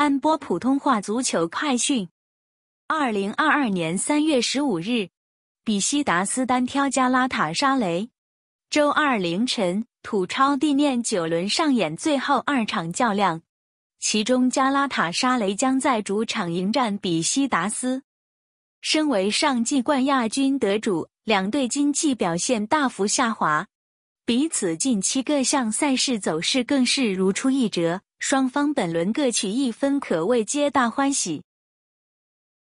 安播普通话足球快讯：二零二二年三月十五日，比西达斯单挑加拉塔沙雷。周二凌晨，土超地面九轮上演最后二场较量，其中加拉塔沙雷将在主场迎战比西达斯。身为上季冠亚军得主，两队今季表现大幅下滑，彼此近期各项赛事走势更是如出一辙。双方本轮各取一分，可谓皆大欢喜。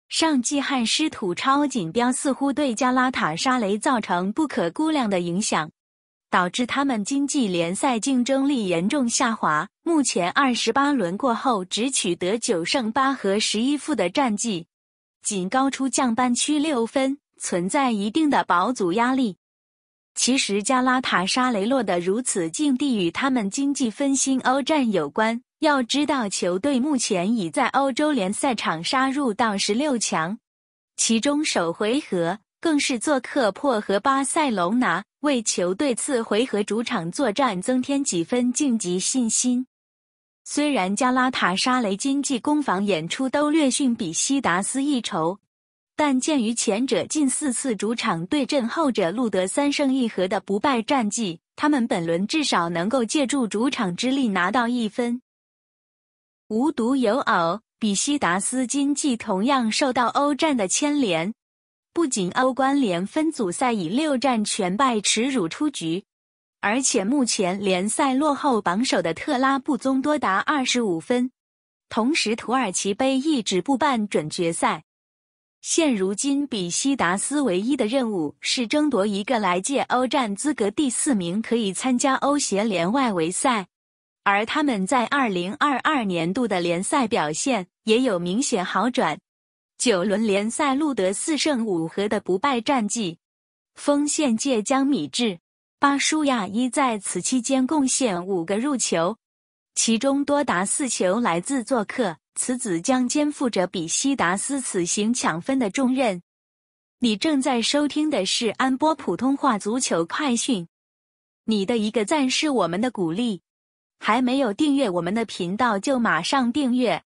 上季汉师土超锦标似乎对加拉塔沙雷造成不可估量的影响，导致他们经济联赛竞争力严重下滑。目前二十八轮过后，只取得九胜八和十一负的战绩，仅高出降班区六分，存在一定的保组压力。其实，加拉塔沙雷落的如此境地，与他们经济分心欧战有关。要知道，球队目前已在欧洲联赛场杀入到十六强，其中首回合更是做客破和巴塞罗那，为球队次回合主场作战增添几分晋级信心。虽然加拉塔沙雷经济攻防演出都略逊比西达斯一筹。但鉴于前者近四次主场对阵后者录得三胜一和的不败战绩，他们本轮至少能够借助主场之力拿到一分。无独有偶，比希达斯今季同样受到欧战的牵连，不仅欧冠联分组赛以六战全败耻辱出局，而且目前联赛落后榜首的特拉布宗多达二十五分，同时土耳其杯一直不办准决赛。现如今，比希达斯唯一的任务是争夺一个来届欧战资格，第四名可以参加欧协联外围赛。而他们在二零二二年度的联赛表现也有明显好转，九轮联赛录得四胜五和的不败战绩。锋线界将米制巴舒亚伊在此期间贡献五个入球，其中多达四球来自做客。此子将肩负着比希达斯此行抢分的重任。你正在收听的是安波普通话足球快讯。你的一个赞是我们的鼓励，还没有订阅我们的频道就马上订阅。